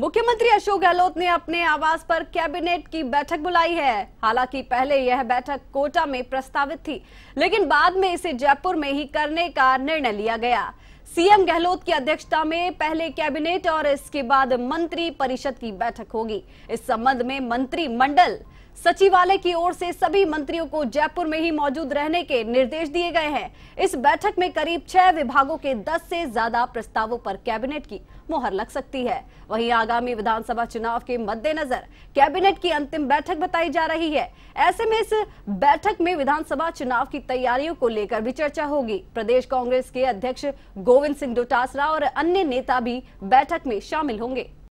मुख्यमंत्री अशोक गहलोत ने अपने आवास पर कैबिनेट की बैठक बुलाई है हालांकि पहले यह बैठक कोटा में प्रस्तावित थी लेकिन बाद में इसे जयपुर में ही करने का निर्णय लिया गया सीएम गहलोत की अध्यक्षता में पहले कैबिनेट और इसके बाद मंत्री परिषद की बैठक होगी इस संबंध में मंत्रिमंडल मंडल सचिवालय की ओर से सभी मंत्रियों को जयपुर में ही मौजूद रहने के निर्देश दिए गए हैं इस बैठक में करीब छह विभागों के दस से ज्यादा प्रस्तावों पर कैबिनेट की मोहर लग सकती है वहीं आगामी विधानसभा चुनाव के मद्देनजर कैबिनेट की अंतिम बैठक बताई जा रही है ऐसे में इस बैठक में विधानसभा चुनाव की तैयारियों को लेकर भी चर्चा होगी प्रदेश कांग्रेस के अध्यक्ष गोविंद सिंह डोटासरा और अन्य नेता भी बैठक में शामिल होंगे